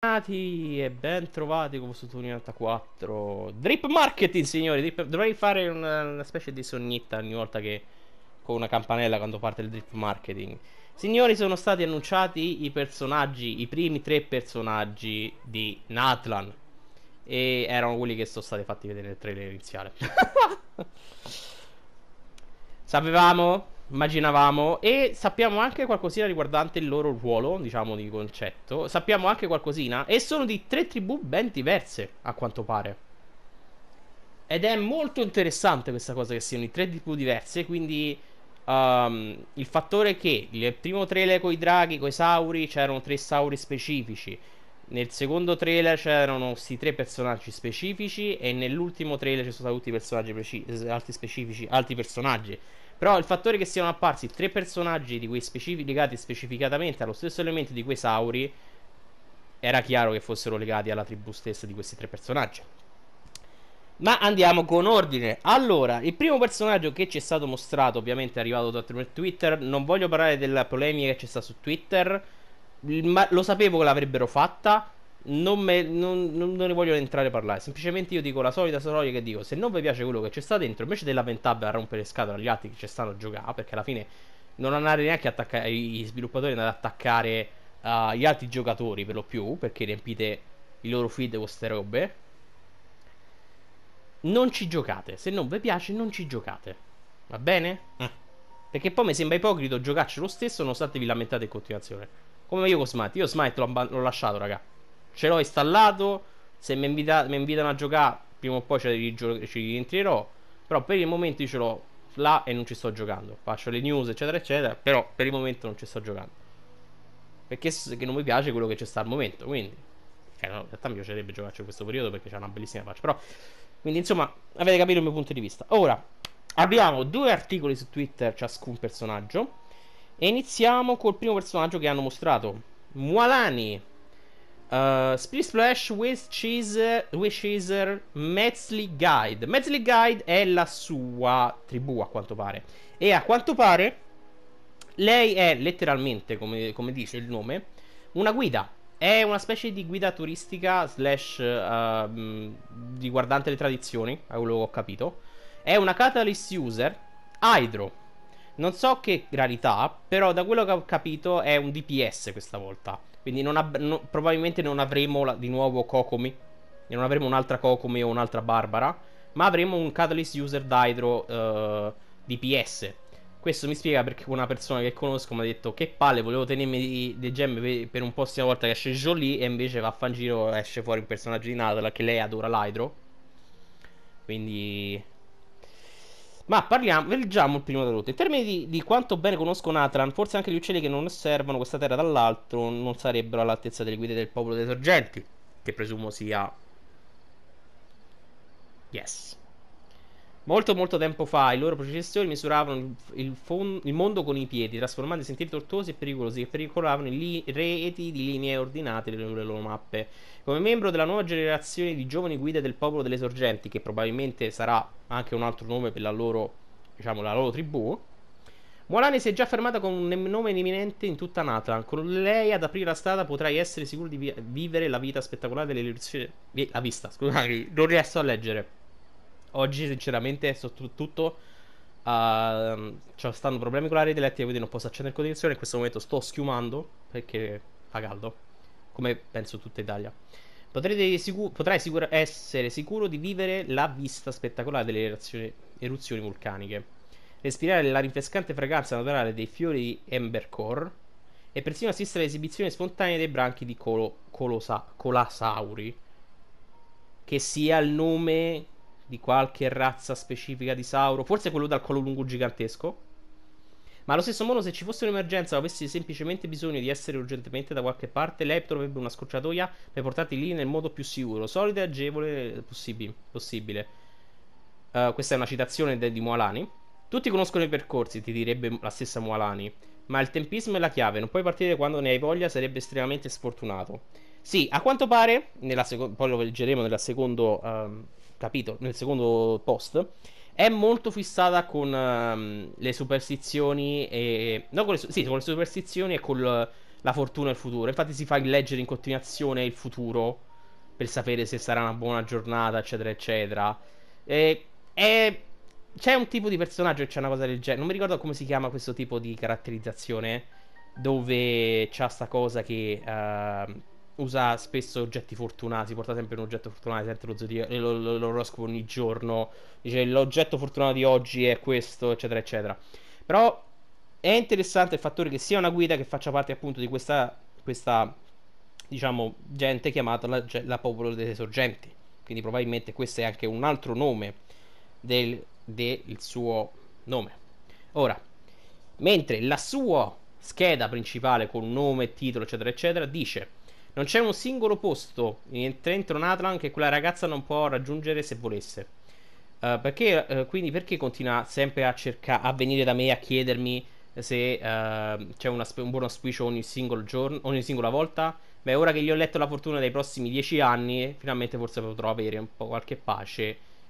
e bentrovati con questo Tuni 94 Drip Marketing signori drip... Dovrei fare una, una, specie di sognetta ogni volta che Con una campanella quando parte il Drip Marketing Signori sono stati annunciati i personaggi I primi tre personaggi di Natlan E erano quelli che sono stati fatti vedere nel trailer iniziale Sapevamo immaginavamo e sappiamo anche qualcosina riguardante il loro ruolo, diciamo di concetto. Sappiamo anche qualcosina e sono di tre tribù ben diverse, a quanto pare. Ed è molto interessante questa cosa che siano di tre tribù diverse, quindi um, il fattore che nel primo trailer con i draghi, con i sauri, c'erano tre sauri specifici. Nel secondo trailer c'erano questi tre personaggi specifici e nell'ultimo trailer ci sono stati tutti personaggi preci- altri specifici, altri personaggi. Però il fattore che siano apparsi tre personaggi di cui specific- legati specificatamente allo stesso elemento di quei Sauri era chiaro che fossero legati alla tribù stessa di questi tre personaggi. Ma andiamo con ordine. Allora, il primo personaggio che ci è stato mostrato, ovviamente è arrivato da Twitter, non voglio parlare della polemica che c'è sta su Twitter, ma lo sapevo che l'avrebbero fatta, non, me, non, non, ne voglio entrare a parlare. Semplicemente io dico la solita storia che dico: se non vi piace quello che c'è sta dentro, invece di lamentarvi a rompere scatole agli altri che ci stanno a giocare, perché alla fine non andare neanche attacca- i sviluppatori ad attaccare uh, gli altri giocatori per lo più, perché riempite i loro feed con queste robe. Non ci giocate. Se non vi piace, non ci giocate. Va bene? Eh. Perché poi mi sembra ipocrito giocarci lo stesso, nonostante vi lamentate in continuazione. Come io con Smite. Io Smite l'ho, l'ho lasciato, raga ce l'ho installato. Se mi invita, invitano a giocare, prima o poi ci, ci rientrerò. Però per il momento io ce l'ho là e non ci sto giocando. Faccio le news, eccetera, eccetera. Però per il momento non ci sto giocando. Perché non mi piace quello che c'è sta al momento. Quindi, eh, no, in realtà mi piacerebbe giocarci in questo periodo perché c'è una bellissima faccia. Però, quindi insomma, avete capito il mio punto di vista. Ora, abbiamo due articoli su Twitter, ciascun personaggio. E iniziamo col primo personaggio che hanno mostrato. Mualani, Uh, Split Splash with Cheeser, with Cheeser Metzli Guide. Metzli Guide è la sua tribù, a quanto pare. E a quanto pare, lei è letteralmente, come, come dice il nome, una guida. È una specie di guida turistica slash uh, riguardante le tradizioni, a eh, quello che ho capito. È una catalyst user, Hydro. Non so che rarità, però da quello che ho capito è un DPS questa volta quindi non ab- no, probabilmente non avremo la- di nuovo Kokomi. E Non avremo un'altra Kokomi o un'altra Barbara. Ma avremo un Catalyst User Dydro uh, eh, DPS. Questo mi spiega perché una persona che conosco mi ha detto che palle, volevo tenermi le gemme per un po' sia volta che esce Jolie e invece va a fan giro esce fuori un personaggio di Natala che lei adora l'Hydro. Quindi ma parliamo, leggiamo il primo da tutti. In termini di, di, quanto bene conosco Natran, forse anche gli uccelli che non osservano questa terra dall'altro non sarebbero all'altezza delle guide del popolo dei sorgenti, che presumo sia... Yes. Molto molto tempo fa i loro processori misuravano il, fon- il mondo con i piedi, trasformando i sentieri tortuosi e pericolosi che pericolavano li- reti di linee ordinate nelle loro mappe. Come membro della nuova generazione di giovani guide del popolo delle sorgenti, che probabilmente sarà anche un altro nome per la loro, diciamo, la loro tribù, Molani si è già fermata con un nome eminente in tutta Nathan. Con lei ad aprire la strada potrai essere sicuro di vi- vivere la vita spettacolare delle illusioni. La vista, scusami, non riesco a leggere Oggi, sinceramente, soprattutto uh, cioè, stanno problemi con l'aria elettrica, quindi non posso accendere il condizione. In questo momento sto schiumando perché fa caldo, come penso tutta Italia. Sicu- potrai sicur- essere sicuro di vivere la vista spettacolare delle eruzioni vulcaniche respirare la rinfrescante fragranza naturale dei fiori di Embercore e persino assistere all'esibizione spontanea dei branchi di Colo- Colosa- Colasauri, che sia il nome di qualche razza specifica di Sauro, forse quello dal collo lungo gigantesco. Ma allo stesso modo, se ci fosse un'emergenza o avessi semplicemente bisogno di essere urgentemente da qualche parte, lei troverebbe una scorciatoia per portarti lì nel modo più sicuro, solido e agevole possib- possibile. Uh, questa è una citazione de- di Moalani. Tutti conoscono i percorsi, ti direbbe la stessa Moalani, ma il tempismo è la chiave, non puoi partire quando ne hai voglia, sarebbe estremamente sfortunato. Sì, a quanto pare, seco- poi lo leggeremo nella seconda. uh, ehm, capito, nel secondo post, è molto fissata con um, le superstizioni e... No, con le, sì, con le superstizioni e con la fortuna e il futuro. Infatti si fa leggere in continuazione il futuro per sapere se sarà una buona giornata, eccetera, eccetera. E, è... C'è un tipo di personaggio che c'è una cosa del genere. Non mi ricordo come si chiama questo tipo di caratterizzazione. Dove c'è sta cosa che uh, usa spesso oggetti fortunati, porta sempre un oggetto fortunato, sente lo zodio, l'oroscopo ogni giorno, dice l'oggetto fortunato di oggi è questo, eccetera, eccetera. Però è interessante il fattore che sia una guida che faccia parte appunto di questa, questa diciamo, gente chiamata la, la popolo delle sorgenti. Quindi probabilmente questo è anche un altro nome del, del suo nome. Ora, mentre la sua scheda principale con nome, titolo, eccetera, eccetera, dice non c'è un singolo posto dentro Natlan che quella ragazza non può raggiungere se volesse. Uh, perché, uh, quindi perché continua sempre a, cerca- a venire da me a chiedermi eh, se uh, c'è sp- un buon auspicio ogni, singolo giorno, ogni singola volta? Beh, ora che gli ho letto la fortuna dei prossimi dieci anni, finalmente forse potrò avere un po' qualche pace,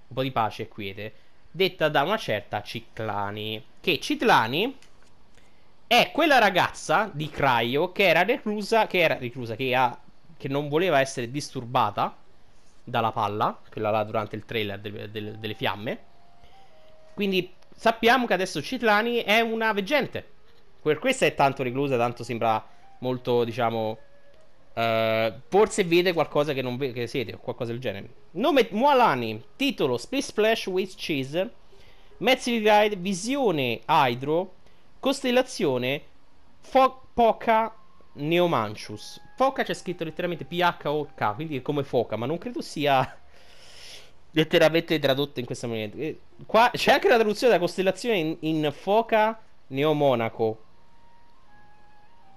un po' di pace e quiete. Detta da una certa Ciclani. Che Ciclani è quella ragazza di Cryo che era reclusa, che era reclusa, che, ha, che non voleva essere disturbata dalla palla, quella là durante il trailer de, de, delle fiamme. Quindi sappiamo che adesso Citlani è una veggente. Per questo è tanto reclusa, tanto sembra molto, diciamo... Uh, forse vede qualcosa che non vede, che siete, o qualcosa del genere. Nome Mualani, titolo Space Flash with Cheese, mezzi di guide, visione Hydro, Costellazione fo- Poca Neomancius. Foca c'è scritto letteralmente P-H-O-K, quindi è come foca, ma non credo sia letteralmente tradotto in questo momento. Eh, qua c'è anche la traduzione della costellazione in, in foca Neomonaco.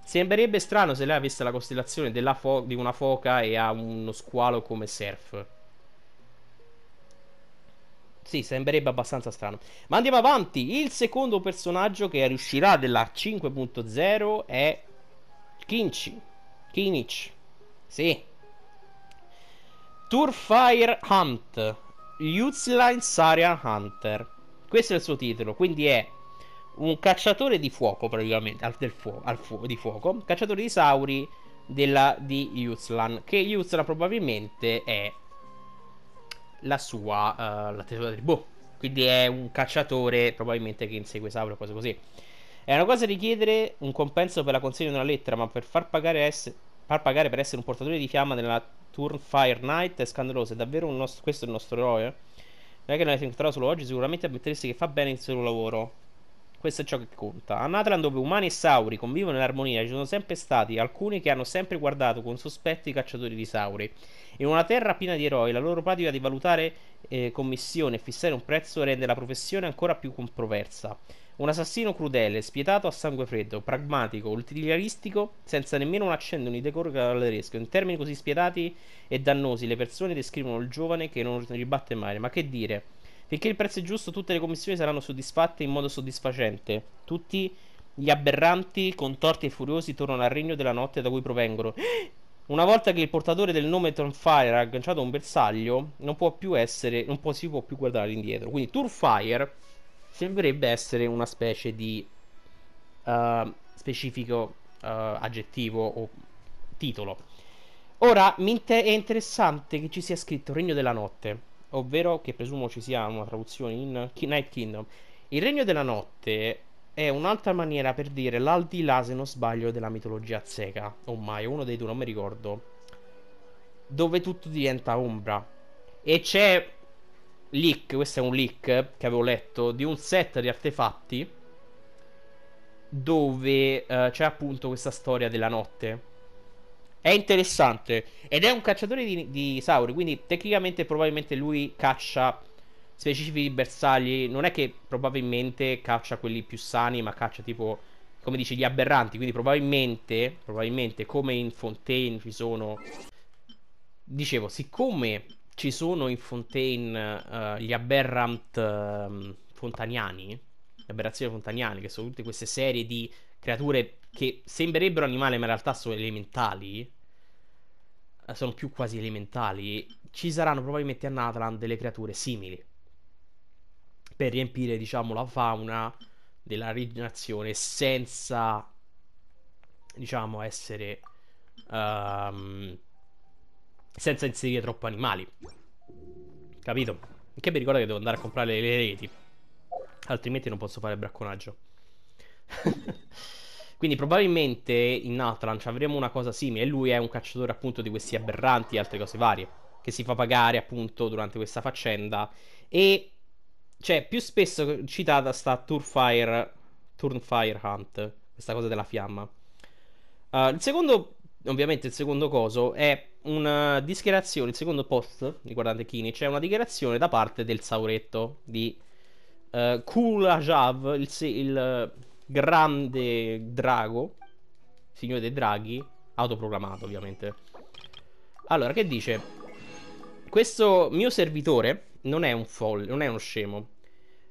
Sembrerebbe strano se lei avesse la costellazione fo- di una foca e ha uno squalo come surf. Sì, sembrerebbe abbastanza strano. Ma andiamo avanti. Il secondo personaggio che riuscirà della 5.0 è Kinchi. Kinich. Sì. Turfire Hunt. Youthline Saria Hunter. Questo è il suo titolo, quindi è un cacciatore di fuoco praticamente, al, fuoco, al fuoco, di fuoco, cacciatore di sauri della, di Yuzlan, che Yuzlan probabilmente è la sua uh, la tenuta tribù. Quindi è un cacciatore probabilmente che insegue o cose così. È una cosa richiedere un compenso per la consegna di una lettera, ma per far pagare, es- far pagare per essere un portatore di fiamma nella Turn Fire Knight è scandaloso. È davvero un nostro- questo è il nostro eroe? Eh? Non è che l'avete incontrato solo oggi, sicuramente ammetteresti che fa bene il suo lavoro. Questo è ciò che conta. A Natlan, dove umani e sauri convivono in armonia, ci sono sempre stati alcuni che hanno sempre guardato con sospetto i cacciatori di sauri. In una terra piena di eroi, la loro pratica di valutare eh, commissione e fissare un prezzo rende la professione ancora più controversa. Un assassino crudele, spietato a sangue freddo, pragmatico, utiliaristico, senza nemmeno un accenno di decoro cavalleresco. In termini così spietati e dannosi, le persone descrivono il giovane che non ribatte mai. Ma che dire? Finché il prezzo è giusto, tutte le commissioni saranno soddisfatte in modo soddisfacente. Tutti gli aberranti, contorti e furiosi tornano al regno della notte da cui provengono. Una volta che il portatore del nome Turnfire ha agganciato un bersaglio, non può più essere, non può, si può più guardare indietro. Quindi Turnfire sembrerebbe essere una specie di uh, specifico uh, aggettivo o titolo. Ora, è interessante che ci sia scritto Regno della Notte ovvero che presumo ci sia una traduzione in Night Kingdom. Il regno della notte è un'altra maniera per dire l'aldilà, se non sbaglio, della mitologia azteca, o mai, uno dei due, non mi ricordo, dove tutto diventa ombra. E c'è leak, questo è un leak che avevo letto, di un set di artefatti dove uh, c'è appunto questa storia della notte è interessante. Ed è un cacciatore di, di Sauri, quindi tecnicamente probabilmente lui caccia specifici bersagli. Non è che probabilmente caccia quelli più sani, ma caccia tipo, come dice, gli aberranti. Quindi probabilmente, probabilmente come in Fontaine ci sono... Dicevo, siccome ci sono in Fontaine uh, gli aberrant uh, fontaniani, Le aberrazioni fontaniani, che sono tutte queste serie di creature che sembrerebbero animali ma in realtà sono elementali, eh, sono più quasi elementali, ci saranno probabilmente a Natalan delle creature simili per riempire, diciamo, la fauna della rigenerazione senza, diciamo, essere... Um, senza inserire troppo animali. Capito? Che mi ricorda che devo andare a comprare le reti, altrimenti non posso fare bracconaggio. Quindi probabilmente in Outlands avremo una cosa simile. Lui è un cacciatore appunto di questi aberranti e altre cose varie. Che si fa pagare appunto durante questa faccenda. E cioè, più spesso citata sta Turnfire, Turnfire Hunt, questa cosa della fiamma. Uh, il secondo, ovviamente, il secondo coso è una dichiarazione, il secondo post riguardante Kini, c'è cioè una dichiarazione da parte del Sauretto di uh, eh, Kulajav, il, il, grande drago, signore dei draghi, autoproclamato ovviamente. Allora, che dice? Questo mio servitore non è un folle, non è uno scemo.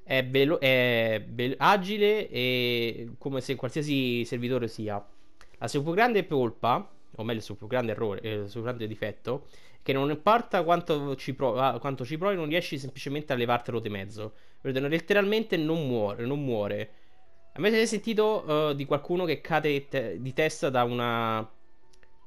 È, è agile e come se qualsiasi servitore sia. La sua più grande colpa, o meglio il suo più grande errore, eh, il suo grande difetto, che non importa quanto ci, prov ah, quanto ci provi, non riesci semplicemente a levartelo di mezzo. Vedono letteralmente non muore, non muore. Avete sentito uh, di qualcuno che cade te- di testa da una.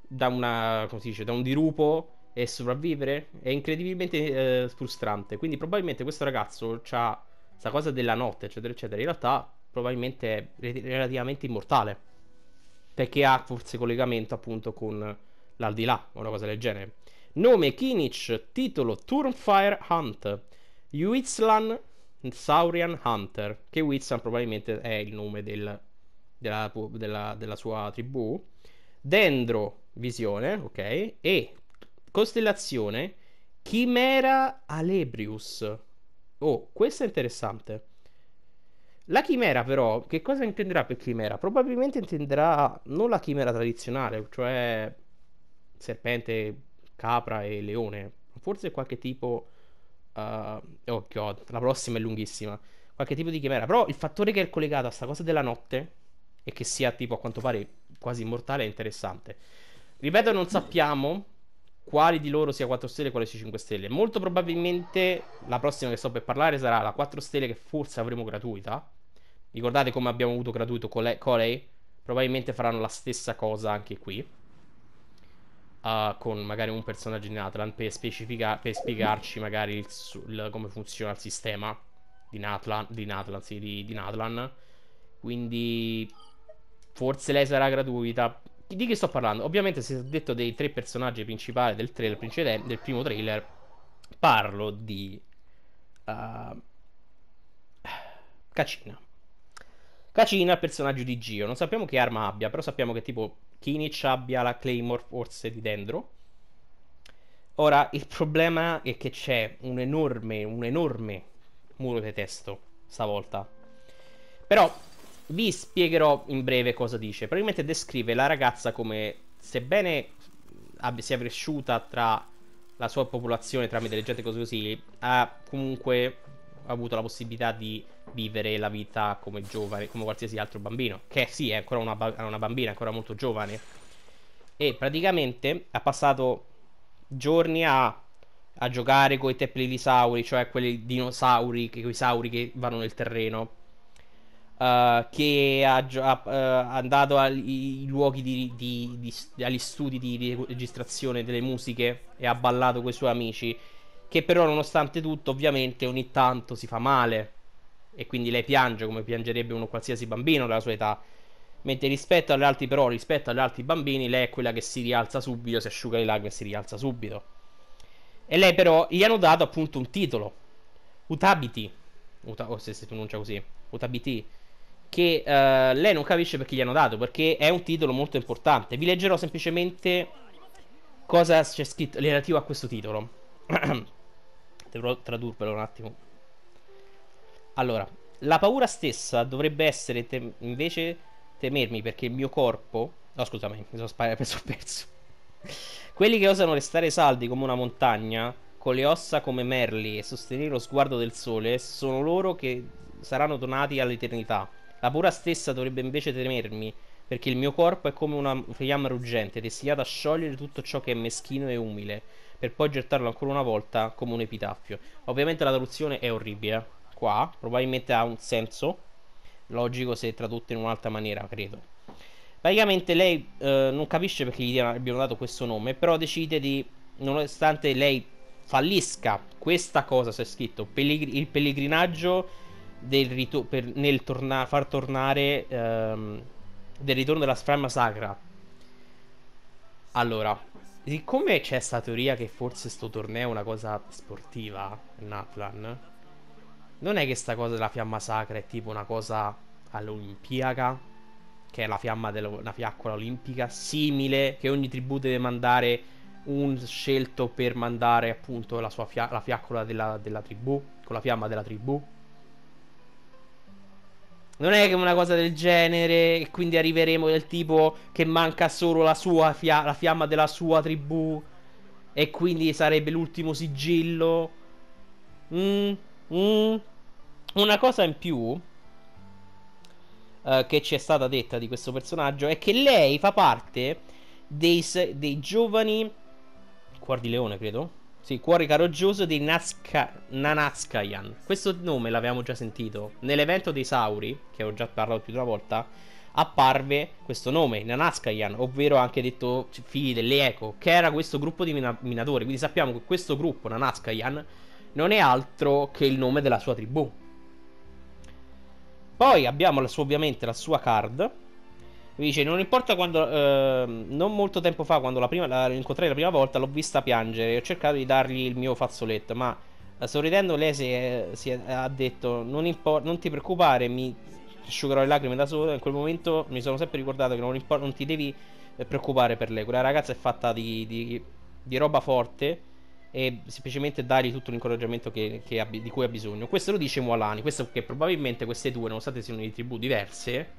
da una. come si dice? da un dirupo e sopravvivere? È incredibilmente uh, frustrante. Quindi, probabilmente questo ragazzo ha questa cosa della notte, eccetera, eccetera. In realtà, probabilmente è re- relativamente immortale. Perché ha forse collegamento appunto con l'aldilà o una cosa del genere. Nome Kinich, titolo Turnfire Hunt. Yuizlan Saurian Hunter, che Witsan probabilmente è il nome del, della, della, della, sua tribù. Dendro, visione, ok? E costellazione, Chimera Alebrius. Oh, questo è interessante. La chimera, però, che cosa intenderà per chimera? Probabilmente intenderà non la chimera tradizionale, cioè serpente, capra e leone, forse qualche tipo Uh, eh, oh god, la prossima è lunghissima. Qualche tipo di chimera. Però il fattore che è collegato a sta cosa della notte e che sia tipo a quanto pare quasi immortale è interessante. Ripeto, non sappiamo quali di loro sia 4 stelle e quali sia 5 stelle. Molto probabilmente la prossima che sto per parlare sarà la 4 stelle che forse avremo gratuita. Ricordate come abbiamo avuto gratuito Colei? Probabilmente faranno la stessa cosa anche qui uh, con magari un personaggio di Natlan per, specifica- per spiegarci magari il, il, come funziona il sistema di Natlan, di Natlan, sì, di, di Natlan. Quindi forse lei sarà gratuita. Di che sto parlando? Ovviamente se ho detto dei tre personaggi principali del trailer precedente, del primo trailer, parlo di uh, Cacina. Cacina è il personaggio di Gio. Non sappiamo che arma abbia, però sappiamo che tipo Kinich abbia la Claymore forse di dentro. Ora, il problema è che c'è un enorme, un enorme muro di testo stavolta. Però vi spiegherò in breve cosa dice. Probabilmente descrive la ragazza come, sebbene abbia, sia cresciuta tra la sua popolazione tramite leggende e cose così, ha comunque avuto la possibilità di vivere la vita come giovane, come qualsiasi altro bambino, che sì, è ancora una, una bambina, ancora molto giovane. E praticamente ha passato giorni a, a giocare con i teppelisauri, cioè quei dinosauri, quei sauri che vanno nel terreno. Uh, che ha, uh, andato ai luoghi di, di, di, agli studi di registrazione delle musiche e ha ballato con i suoi amici. Che però, nonostante tutto, ovviamente ogni tanto si fa male e quindi lei piange come piangerebbe uno qualsiasi bambino della sua età. Mentre rispetto agli altri, però, rispetto agli altri bambini, lei è quella che si rialza subito, si asciuga le lacrime e si rialza subito. E lei, però, gli hanno dato appunto un titolo: Utabiti. Uta- o oh, se si pronuncia così, Utabiti. Che uh, lei non capisce perché gli hanno dato, perché è un titolo molto importante. Vi leggerò semplicemente cosa c'è scritto relativo a questo titolo. Devo tradurvelo un attimo. Allora, la paura stessa dovrebbe essere te- invece temermi perché il mio corpo... No, scusami, mi sono sparato, sbagliato, penso perso. Quelli che osano restare saldi come una montagna, con le ossa come merli e sostenere lo sguardo del sole, sono loro che saranno donati all'eternità. La paura stessa dovrebbe invece temermi, perché il mio corpo è come una fiamma ruggente, destinata a sciogliere tutto ciò che è meschino e umile, per poi gettarlo ancora una volta come un epitaffio. Ovviamente la traduzione è orribile. Eh qua probabilmente ha un senso logico se tradotto in un'altra maniera, credo. Praticamente lei eh, non capisce perché gli abbiano dato questo nome, però decide di, nonostante lei fallisca questa cosa, c'è scritto, pellegr- il pellegrinaggio del rito- per, nel torna- far tornare ehm, del ritorno della sframma sacra. Allora, siccome c'è questa teoria che forse sto torneo è una cosa sportiva, Naplan, non è che sta cosa della fiamma sacra è tipo una cosa all'olimpiaca, che è la fiamma della fiaccola olimpica, simile, che ogni tribù deve mandare un scelto per mandare appunto la, sua fia- la fiaccola della, della tribù, con la fiamma della tribù. Non è che una cosa del genere e quindi arriveremo del tipo che manca solo la sua fia- la fiamma della sua tribù e quindi sarebbe l'ultimo sigillo. Mmm Mm, una cosa in più uh, che ci è stata detta di questo personaggio è che lei fa parte dei, dei giovani Cuor di Leone, credo. Sì, Cuore Caroggioso dei Nazca... Nanazkayan. Questo nome l'avevamo già sentito. Nell'evento dei Sauri, che ho già parlato più di una volta, apparve questo nome, Nanazkayan, ovvero anche detto figli delle Eco, che era questo gruppo di mina- minatori. Quindi sappiamo che questo gruppo, Nanazkayan, non è altro che il nome della sua tribù. Poi abbiamo la sua, ovviamente la sua card. Mi dice: Non importa quando. Eh, non molto tempo fa, quando la, prima, la incontrai la prima volta, l'ho vista piangere. e Ho cercato di dargli il mio fazzoletto, ma eh, sorridendo lei si, è, si è, ha detto: non, impor- non ti preoccupare, mi asciugherò le lacrime da solo. In quel momento mi sono sempre ricordato che non, impor- non ti devi eh, preoccupare per lei. Quella ragazza è fatta di, di, di roba forte e semplicemente dargli tutto l'incoraggiamento che, che abbi- di cui ha bisogno. Questo lo dice Mualani, questo che probabilmente queste due, nonostante siano di tribù diverse,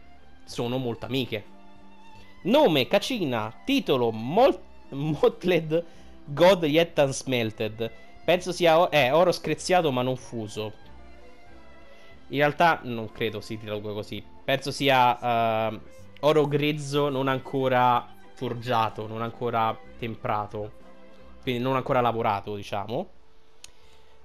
sono molto amiche. Nome, Cacina, titolo, Motled, God Yet Unsmelted. Penso sia eh, oro screziato ma non fuso. In realtà non credo si traduca così. Penso sia uh, oro grezzo non ancora forgiato, non ancora temprato quindi non ancora lavorato, diciamo.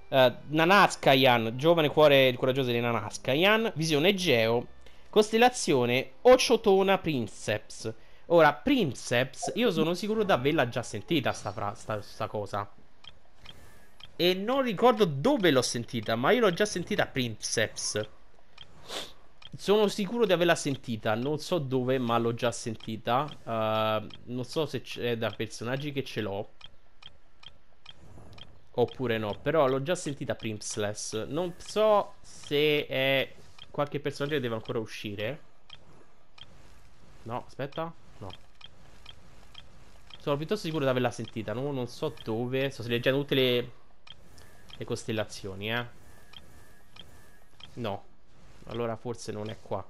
Uh, eh, Nanaskayan, giovane cuore il coraggioso di Nanaskayan, visione Geo, costellazione Ociotona Princeps. Ora, Princeps, io sono sicuro di averla già sentita sta, fra, sta, sta cosa. E non ricordo dove l'ho sentita, ma io l'ho già sentita Princeps. Sono sicuro di averla sentita, non so dove, ma l'ho già sentita. Uh, non so se è da personaggi che ce l'ho. Oppure no, però l'ho già sentita Princess. Non so se è qualche personaggio che deve ancora uscire. No, aspetta. No. Sono piuttosto sicuro di averla sentita. No, non so dove. Sto leggendo tutte le, le costellazioni, eh. No. Allora forse non è qua.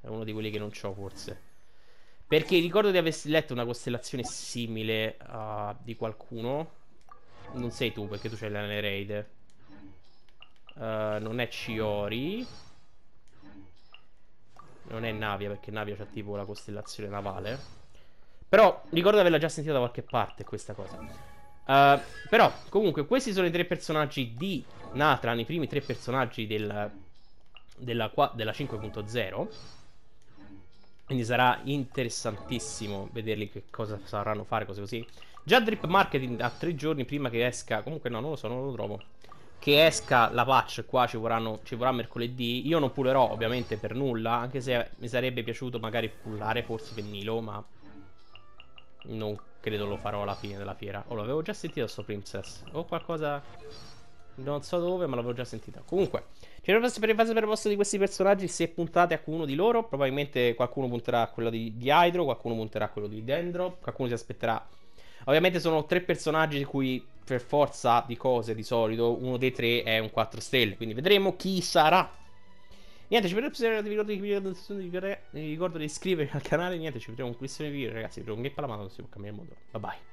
È uno di quelli che non ho, forse. Perché ricordo di aver letto una costellazione simile uh, di qualcuno. Non sei tu perché tu c'hai la Nereide. Uh, non è Ciori. Non è Navia perché Navia c'ha tipo la costellazione navale. Però ricordo di averla già sentita da qualche parte questa cosa. Uh, però comunque questi sono i tre personaggi di Natran, i primi tre personaggi del, della, della 5.0. Quindi sarà interessantissimo vederli che cosa sapranno fare, cose così. Già drip marketing a tre giorni prima che esca. Comunque, no, non lo so, non lo trovo. Che esca la patch qua ci, vorranno, ci vorrà mercoledì. Io non pullerò ovviamente per nulla. Anche se mi sarebbe piaciuto magari pullare forse per Nilo, ma. Non credo lo farò alla fine della fiera. Oh, l'avevo già sentito sto Princess. O qualcosa. Non so dove, ma l'avevo già sentita. Comunque, c'è una per il per posto di questi personaggi. Se puntate a qualcuno di loro, probabilmente qualcuno punterà a quello di, di Hydro, qualcuno punterà a quello di Dendro, qualcuno si aspetterà Ovviamente sono tre personaggi di cui per forza di cose di solito uno dei tre è un 4 stelle, quindi vedremo chi sarà. Niente, ci vediamo, vi vi ricordo, di iscrivervi al canale, niente, ci vediamo con questo video, ragazzi, per un gameplay, ma non si può cambiare il mondo. Bye bye.